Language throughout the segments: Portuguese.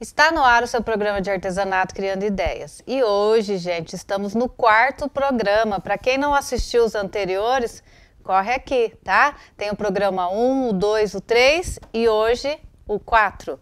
Está no ar o seu programa de artesanato Criando Ideias. E hoje, gente, estamos no quarto programa. Para quem não assistiu os anteriores, corre aqui, tá? Tem o programa 1, o 2, o 3 e hoje o 4.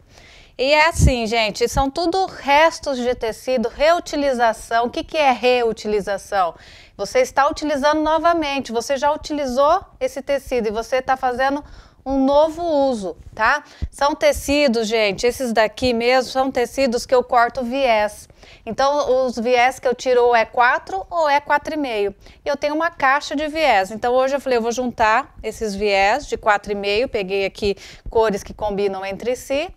E é assim, gente, são tudo restos de tecido, reutilização. O que, que é reutilização? Você está utilizando novamente, você já utilizou esse tecido e você está fazendo um novo uso, tá? São tecidos, gente, esses daqui mesmo são tecidos que eu corto viés. Então, os viés que eu tiro ou é 4 ou é 4,5. E eu tenho uma caixa de viés. Então, hoje eu falei, eu vou juntar esses viés de 4,5. Peguei aqui cores que combinam entre si.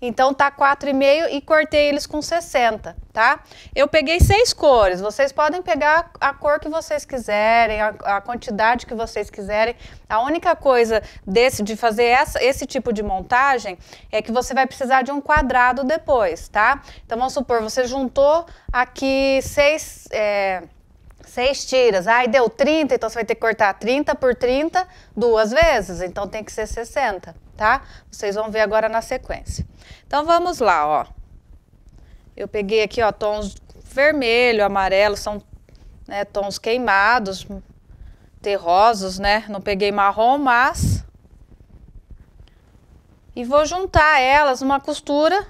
Então, tá 4,5 e cortei eles com 60, tá? Eu peguei seis cores. Vocês podem pegar a cor que vocês quiserem, a, a quantidade que vocês quiserem. A única coisa desse, de fazer essa, esse tipo de montagem é que você vai precisar de um quadrado depois, tá? Então, vamos supor, você juntou juntou aqui seis, é, seis tiras. Aí deu 30, então você vai ter que cortar 30 por 30 duas vezes, então tem que ser 60, tá? Vocês vão ver agora na sequência. Então vamos lá, ó. Eu peguei aqui, ó, tons vermelho, amarelo, são né, tons queimados, terrosos, né? Não peguei marrom, mas... E vou juntar elas numa costura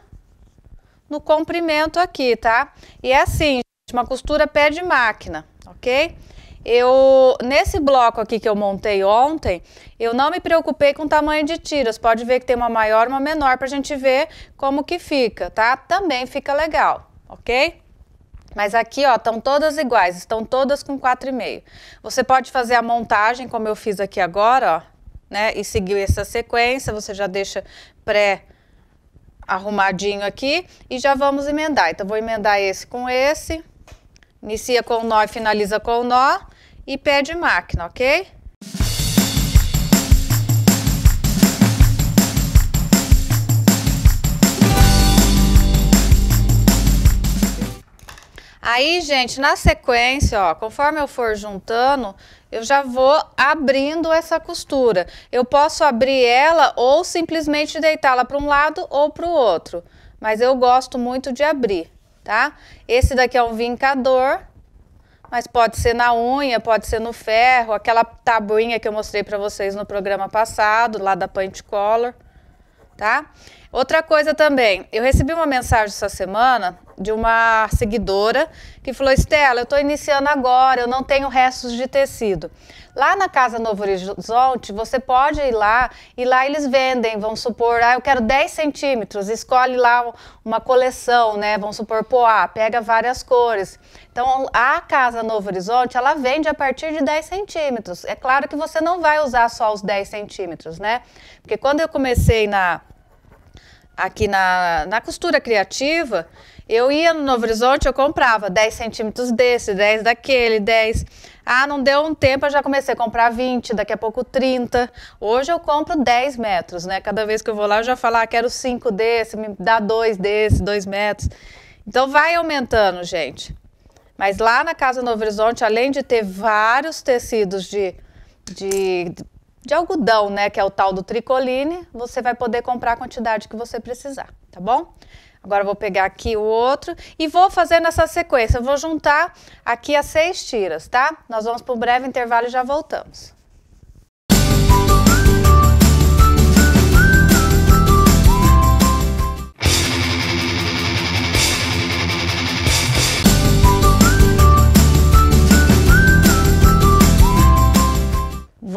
no comprimento aqui, tá? E é assim, uma costura pé de máquina, ok? Eu, nesse bloco aqui que eu montei ontem, eu não me preocupei com o tamanho de tiras. Pode ver que tem uma maior, uma menor, pra gente ver como que fica, tá? Também fica legal, ok? Mas aqui, ó, estão todas iguais, estão todas com 4,5. Você pode fazer a montagem, como eu fiz aqui agora, ó, né? E seguir essa sequência, você já deixa pré arrumadinho aqui e já vamos emendar. Então, vou emendar esse com esse, inicia com o nó e finaliza com o nó e pé de máquina, ok? Aí, gente, na sequência, ó, conforme eu for juntando, eu já vou abrindo essa costura. Eu posso abrir ela ou simplesmente deitá-la para um lado ou para o outro. Mas eu gosto muito de abrir, tá? Esse daqui é um vincador, mas pode ser na unha, pode ser no ferro, aquela tabuinha que eu mostrei para vocês no programa passado, lá da Paint Color, tá? Outra coisa também, eu recebi uma mensagem essa semana de uma seguidora que falou: Estela, eu estou iniciando agora, eu não tenho restos de tecido. Lá na Casa Novo Horizonte, você pode ir lá e lá eles vendem, vamos supor, ah, eu quero 10 centímetros, escolhe lá uma coleção, né? Vamos supor, poá, pega várias cores. Então, a Casa Novo Horizonte, ela vende a partir de 10 centímetros. É claro que você não vai usar só os 10 centímetros, né? Porque quando eu comecei na aqui na, na costura criativa, eu ia no Novo Horizonte, eu comprava 10 centímetros desse, 10 daquele, 10. Ah, não deu um tempo, eu já comecei a comprar 20, daqui a pouco 30. Hoje eu compro 10 metros, né? Cada vez que eu vou lá, eu já falo, ah, quero 5 desse, me dá 2 desse, 2 metros. Então vai aumentando, gente. Mas lá na Casa Novo Horizonte, além de ter vários tecidos de, de de algodão, né, que é o tal do tricoline, você vai poder comprar a quantidade que você precisar, tá bom? Agora vou pegar aqui o outro e vou fazer nessa sequência. Eu vou juntar aqui as seis tiras, tá? Nós vamos para um breve intervalo e já voltamos.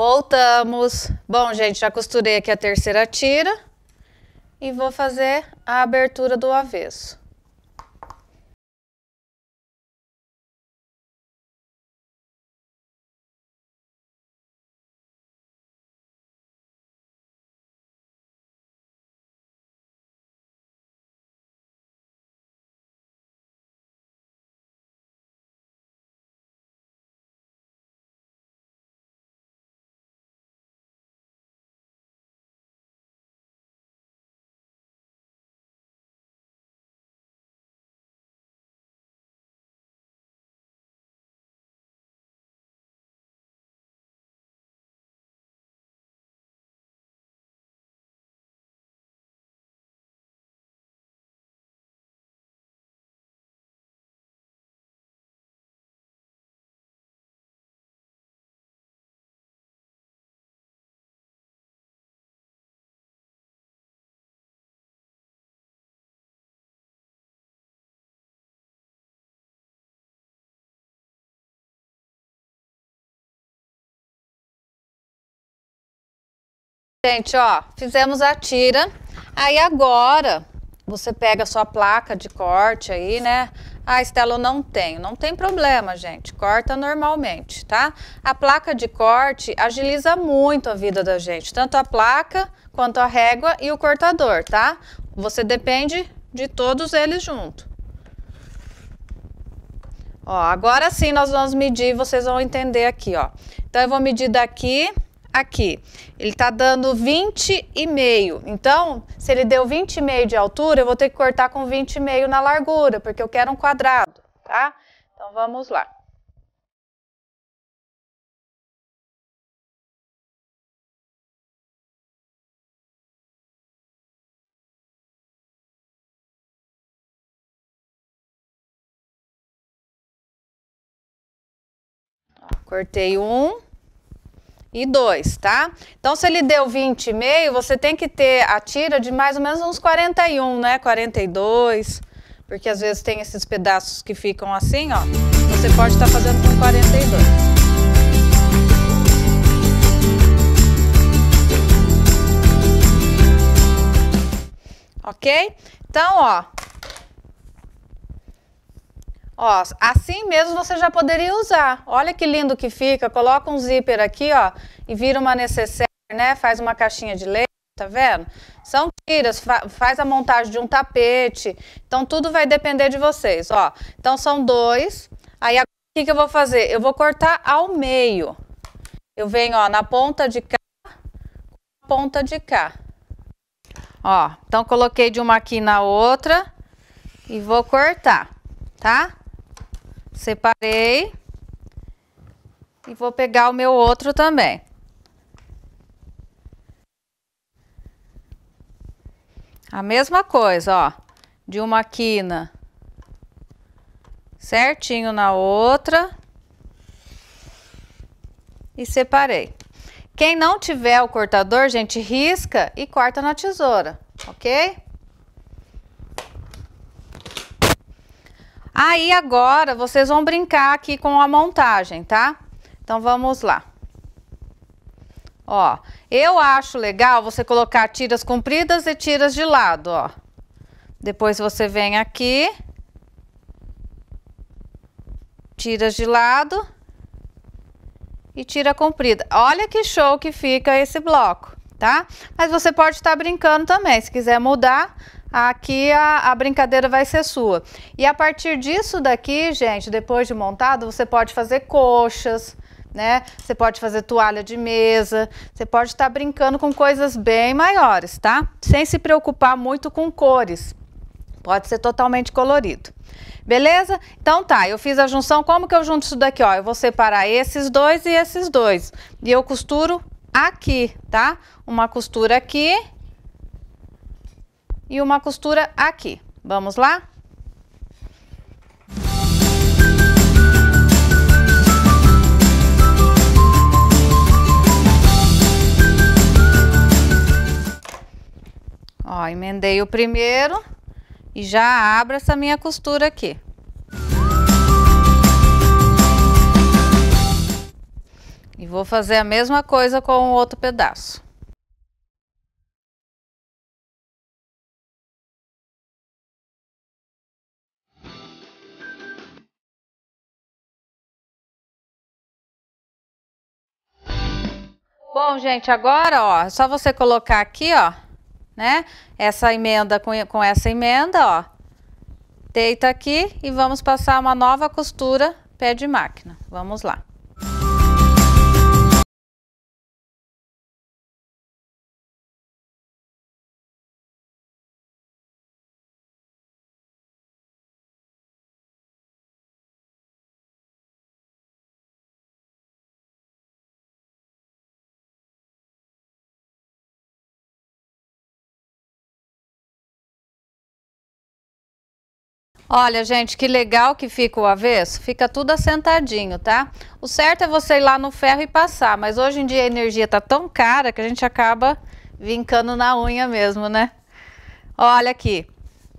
Voltamos. Bom, gente, já costurei aqui a terceira tira e vou fazer a abertura do avesso. Gente, ó, fizemos a tira. Aí agora você pega a sua placa de corte aí, né? Ah, Estela, eu não tenho. Não tem problema, gente. Corta normalmente, tá? A placa de corte agiliza muito a vida da gente. Tanto a placa, quanto a régua e o cortador, tá? Você depende de todos eles junto. Ó, agora sim nós vamos medir, vocês vão entender aqui, ó. Então, eu vou medir daqui aqui. Ele está dando 20,5. Então, se ele deu 20,5 de altura, eu vou ter que cortar com 20,5 na largura, porque eu quero um quadrado, tá? Então, vamos lá. cortei um, e 2, tá? Então, se ele deu 20,5, você tem que ter a tira de mais ou menos uns 41, né? 42, porque às vezes tem esses pedaços que ficam assim, ó. Você pode estar tá fazendo com 42. Ok? Então, ó, Ó, assim mesmo você já poderia usar. Olha que lindo que fica. Coloca um zíper aqui, ó, e vira uma necessaire, né? Faz uma caixinha de leite, tá vendo? São tiras, fa faz a montagem de um tapete. Então, tudo vai depender de vocês, ó. Então, são dois. Aí, o que, que eu vou fazer? Eu vou cortar ao meio. Eu venho, ó, na ponta de cá, na ponta de cá. Ó, então, coloquei de uma aqui na outra e vou cortar, tá? Tá? Separei. E vou pegar o meu outro também. A mesma coisa, ó. De uma quina certinho na outra. E separei. Quem não tiver o cortador, gente, risca e corta na tesoura, ok? Aí agora vocês vão brincar aqui com a montagem, tá? Então vamos lá. Ó, eu acho legal você colocar tiras compridas e tiras de lado, ó. Depois você vem aqui. Tiras de lado. E tira comprida. Olha que show que fica esse bloco, tá? Mas você pode estar brincando também. Se quiser mudar, aqui a, a, brincadeira vai ser sua. E a partir disso daqui, gente, depois de montado, você pode fazer coxas, né? Você pode fazer toalha de mesa, você pode estar tá brincando com coisas bem maiores, tá? Sem se preocupar muito com cores. Pode ser totalmente colorido. Beleza? Então tá, eu fiz a junção. Como que eu junto isso daqui, ó? Eu vou separar esses dois e esses dois. E eu costuro aqui, tá? Uma costura aqui e uma costura aqui. Vamos lá? Ó, emendei o primeiro e já abro essa minha costura aqui. E vou fazer a mesma coisa com o outro pedaço. Bom, gente, agora, ó, é só você colocar aqui, ó, né? Essa emenda com, com essa emenda, ó. Deita aqui e vamos passar uma nova costura pé de máquina. Vamos lá. Olha, gente, que legal que fica o avesso. Fica tudo assentadinho, tá? O certo é você ir lá no ferro e passar, mas hoje em dia a energia tá tão cara que a gente acaba vincando na unha mesmo, né? Olha aqui.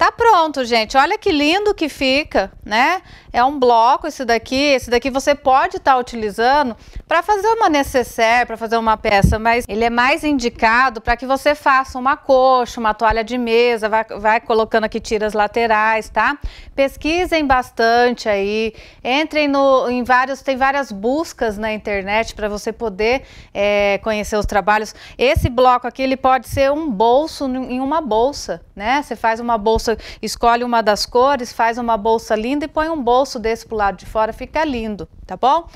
Tá pronto, gente. Olha que lindo que fica, né? É um bloco esse daqui. Esse daqui você pode estar tá utilizando para fazer uma necessaire, para fazer uma peça, mas ele é mais indicado para que você faça uma coxa, uma toalha de mesa, vai, vai colocando aqui tiras laterais, tá? Pesquisem bastante aí, entrem no, em vários, tem várias buscas na internet para você poder é, conhecer os trabalhos. Esse bloco aqui, ele pode ser um bolso em uma bolsa, né? Você faz uma bolsa bolsa, escolhe uma das cores, faz uma bolsa linda e põe um bolso desse pro lado de fora, fica lindo, tá bom?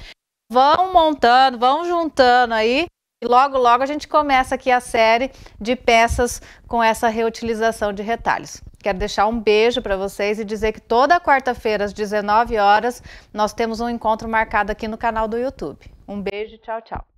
Vão montando, vão juntando aí e logo, logo a gente começa aqui a série de peças com essa reutilização de retalhos. Quero deixar um beijo para vocês e dizer que toda quarta-feira, às 19 horas, nós temos um encontro marcado aqui no canal do YouTube. Um beijo e tchau, tchau.